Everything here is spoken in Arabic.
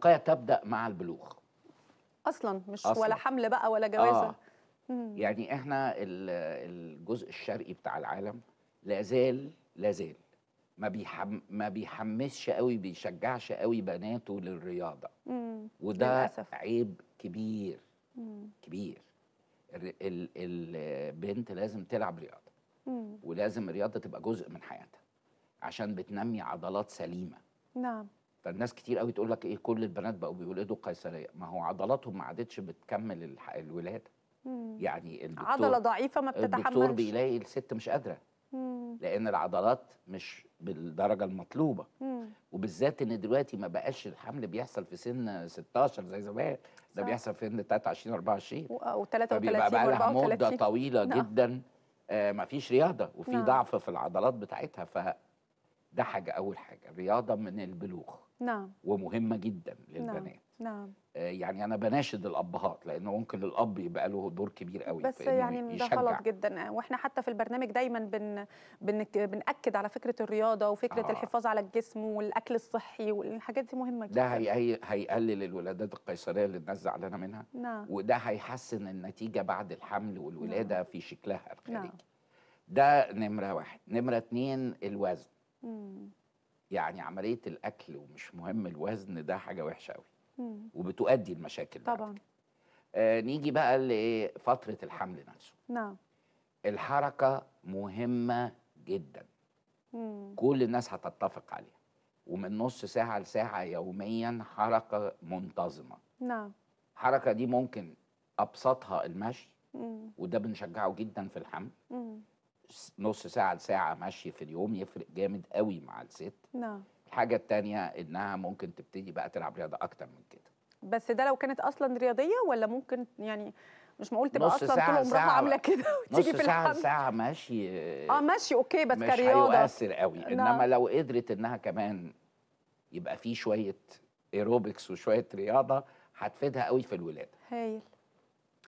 الوقايه تبدا مع البلوغ اصلا مش أصلاً. ولا حمل بقى ولا جوازه آه. يعني احنا الجزء الشرقي بتاع العالم لازال لازال ما بيحم ما بيحمسش قوي بيشجعش قوي بناته للرياضه مم. وده للأسف. عيب كبير مم. كبير ال البنت لازم تلعب رياضه مم. ولازم الرياضه تبقى جزء من حياتها عشان بتنمي عضلات سليمه نعم فالناس كتير قوي تقول لك ايه كل البنات بقوا بيولدوا قيصريه ما هو عضلاتهم ما عادتش بتكمل الولاده يعني الدكتور عضله ضعيفه ما بتتحملش الدكتور بيلاقي الست مش قادره لان العضلات مش بالدرجه المطلوبه وبالذات ان دلوقتي ما بقاش الحمل بيحصل في سن 16 زي زمان ده بيحصل في سن 23 24 و33 بيبقى بقى لها مده طويله نعم. جدا آه ما فيش رياضه وفي نعم. ضعف في العضلات بتاعتها ف ده حاجه اول حاجه الرياضه من البلوغ نعم ومهمه جدا نعم، للبنات نعم آه يعني انا بناشد الابهات لانه ممكن الاب يبقى له دور كبير قوي بس يعني ده غلط جدا واحنا حتى في البرنامج دايما بن بناكد على فكره الرياضه وفكره آه. الحفاظ على الجسم والاكل الصحي والحاجات دي مهمه جدا ده هي هي هيقلل الولادات القيصريه اللي الناس زعلانه منها نعم. وده هيحسن النتيجه بعد الحمل والولاده نعم. في شكلها الخارجي نعم. ده نمره واحد نمره اتنين الوزن مم. يعني عمليه الاكل ومش مهم الوزن ده حاجه وحشه قوي وبتؤدي لمشاكل طبعا آه نيجي بقى لفتره الحمل نفسه نعم الحركه مهمه جدا مم. كل الناس هتتفق عليها ومن نص ساعه لساعه يوميا حركه منتظمه نعم الحركه دي ممكن ابسطها المشي مم. وده بنشجعه جدا في الحمل مم. نص ساعة لساعة مشي في اليوم يفرق جامد قوي مع الست نعم الحاجة التانية إنها ممكن تبتدي بقى تلعب رياضة أكتر من كده بس ده لو كانت أصلا رياضية ولا ممكن يعني مش معقول تبقى اصلا طول عمرها عامله كده وتيجي في الحمل نص ساعه ساعه ماشي اه ماشي اوكي بس كرياضه مش هيؤثر قوي نعم. انما لو قدرت انها كمان يبقى فيه شويه ايروبكس وشويه رياضه هتفيدها قوي في الولاده هايل